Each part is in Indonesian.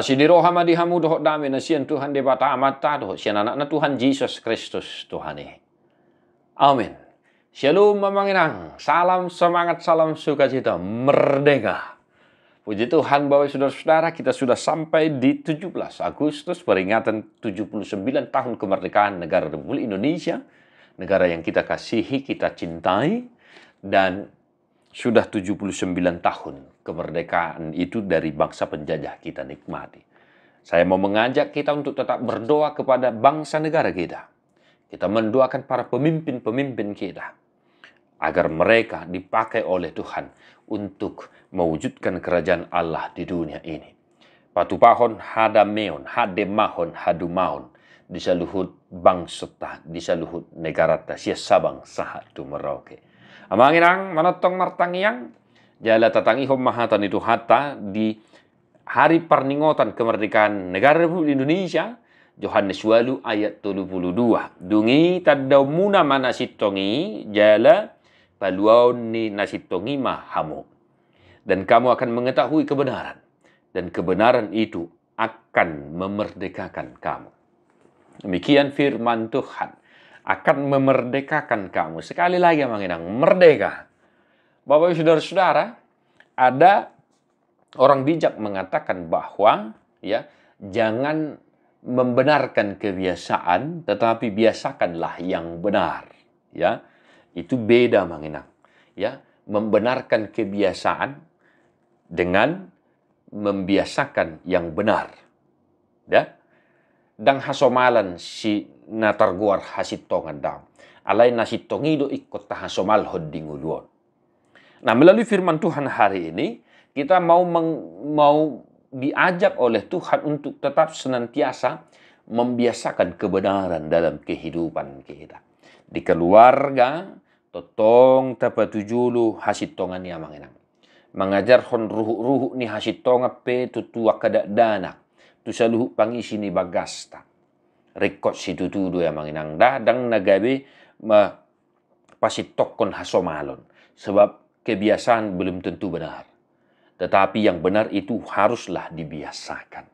asidiro hamadi hamudo ho dame na Tuhan de bata amata doh sian anak na Tuhan Yesus Kristus Tuhan ni. Amin. Shalom memanginang, salam semangat, salam sukacita, merdeka. Puji Tuhan bahwa saudara-saudara kita sudah sampai di 17 Agustus peringatan 79 tahun kemerdekaan negara Republik Indonesia. Negara yang kita kasihi, kita cintai. Dan sudah 79 tahun kemerdekaan itu dari bangsa penjajah kita nikmati. Saya mau mengajak kita untuk tetap berdoa kepada bangsa negara kita. Kita mendoakan para pemimpin-pemimpin kita agar mereka dipakai oleh Tuhan untuk mewujudkan kerajaan Allah di dunia ini. Patupahon hadameon, hademahon, hadumaon, disaluhut bangsa, disaluhut negara tasya sabang sahat tu merauke. Amanginang manotong martangiang jala tatangi mahatan itu hatta di hari perningotan kemerdekaan negara Republik Indonesia Yohanes walu ayat 32 dungi tadamuna manasitongi jala paluaun ni nasitongi mahamu dan kamu akan mengetahui kebenaran dan kebenaran itu akan memerdekakan kamu demikian firman Tuhan akan memerdekakan kamu. Sekali lagi Mang Inang, merdeka. Bapak Ibu Saudara-saudara, ada orang bijak mengatakan bahwa ya, jangan membenarkan kebiasaan, tetapi biasakanlah yang benar, ya. Itu beda Mang Ya, membenarkan kebiasaan dengan membiasakan yang benar. Ya? dang hasomalan si natarguar hasitong adam. Alay ido ikot ta tahasomal hoddinguluon. Nah, melalui firman Tuhan hari ini, kita mau meng, mau diajak oleh Tuhan untuk tetap senantiasa membiasakan kebenaran dalam kehidupan kita. Di keluarga, totong tapatujulu hasitongan yang mengenang. Mengajar hon ruhu-ruhu ni hasitonga pe tutua kada danak tu sini bagas bagasta rekod situ tu dua manginang dah dang nagabe ma pasti tokon malon sebab kebiasaan belum tentu benar tetapi yang benar itu haruslah dibiasakan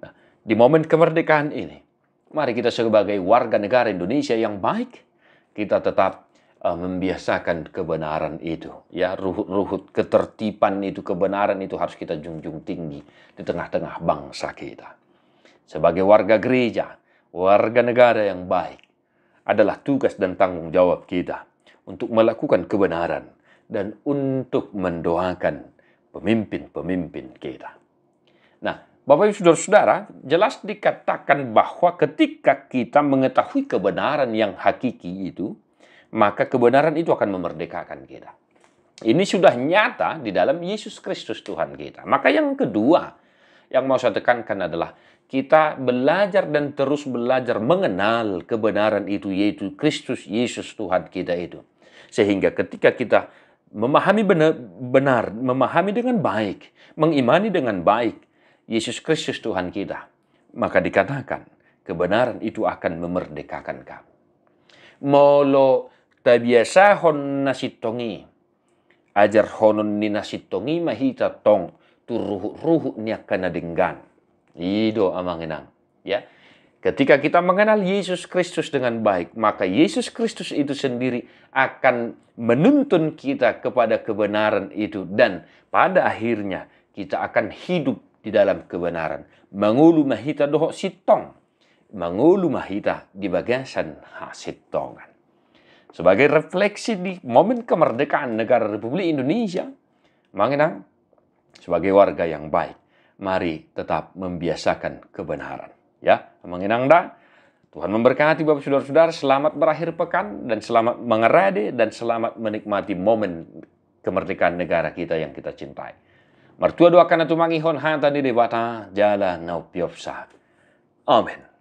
nah, di momen kemerdekaan ini mari kita sebagai warga negara Indonesia yang baik kita tetap uh, membiasakan kebenaran itu ya ruhut-ruhut ketertiban itu kebenaran itu harus kita junjung tinggi di tengah-tengah bangsa kita sebagai warga gereja warga negara yang baik adalah tugas dan tanggung jawab kita untuk melakukan kebenaran dan untuk mendoakan pemimpin-pemimpin kita. Nah, Bapak Ibu Saudara-saudara, jelas dikatakan bahwa ketika kita mengetahui kebenaran yang hakiki itu, maka kebenaran itu akan memerdekakan kita. Ini sudah nyata di dalam Yesus Kristus Tuhan kita. Maka yang kedua yang mau saya tekankan adalah kita belajar dan terus belajar mengenal kebenaran itu yaitu Kristus Yesus Tuhan kita itu. Sehingga ketika kita memahami benar, benar memahami dengan baik, mengimani dengan baik Yesus Kristus Tuhan kita, maka dikatakan kebenaran itu akan memerdekakan kamu. Molo hon nasitongi ajar honon ni nasitongi mahita tong tu ruhu-ruhu ni akan denggan ido amangenang ya ketika kita mengenal Yesus Kristus dengan baik maka Yesus Kristus itu sendiri akan menuntun kita kepada kebenaran itu dan pada akhirnya kita akan hidup di dalam kebenaran mengulu mahita doho sitong mengulu mahita di bagasan hasitongan sebagai refleksi di momen kemerdekaan negara Republik Indonesia. mengenang sebagai warga yang baik, mari tetap membiasakan kebenaran. Ya, mengenang dah. Tuhan memberkati Bapak Saudara-saudara, selamat berakhir pekan dan selamat mengerade dan selamat menikmati momen kemerdekaan negara kita yang kita cintai. Mertua doakan atau mangihon hanta di debata jala naupiopsa. Amin.